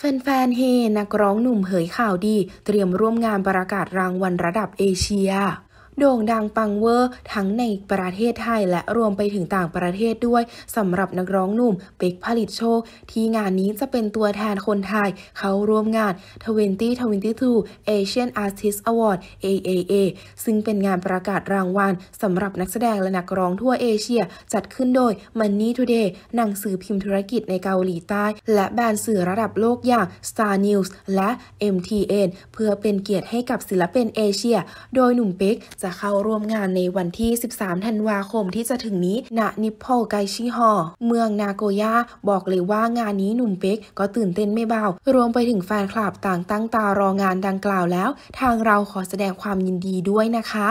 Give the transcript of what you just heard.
แฟนๆ เฮ นักร้องหนุ่มเผยข่าวดี เตรียมร่วมงานประกาศรางวัลระดับเอเชียโด่งดังปังเวอร์ ทั้งในประเทศไทยและรวมไปถึงต่างประเทศด้วยสำหรับนักร้องหนุ่มเป็กผลิตโชค ที่งานนี้จะเป็นตัวแทนคนไทย เขาร่วมงาน 2022 Asian Artist Award AAA ซึ่งเป็นงานประกาศรางวัลสำหรับนักแสดงและนักร้องทั่วเอเชีย จัดขึ้นโดย Money Today หนังสือพิมพ์ธุรกิจในเกาหลีใต้ และแบรนด์สื่อระดับโลกอย่าง Star News และ MTN เพื่อเป็นเกียรติให้กับศิลปินเอเชีย โดยหนุ่มเป็กจะะเข้าร่วมงานในวันที่ 13 ธันวาคมที่จะถึงนี้ ณ นิพโพไกชิฮอ เมืองนาโกย่า บอกเลยว่างานนี้หนุ่มเป๊กก็ตื่นเต้นไม่เบา รวมไปถึงแฟนคลับต่างตั้งตารองานดังกล่าวแล้ว ทางเราขอแสดงความยินดีด้วยนะคะ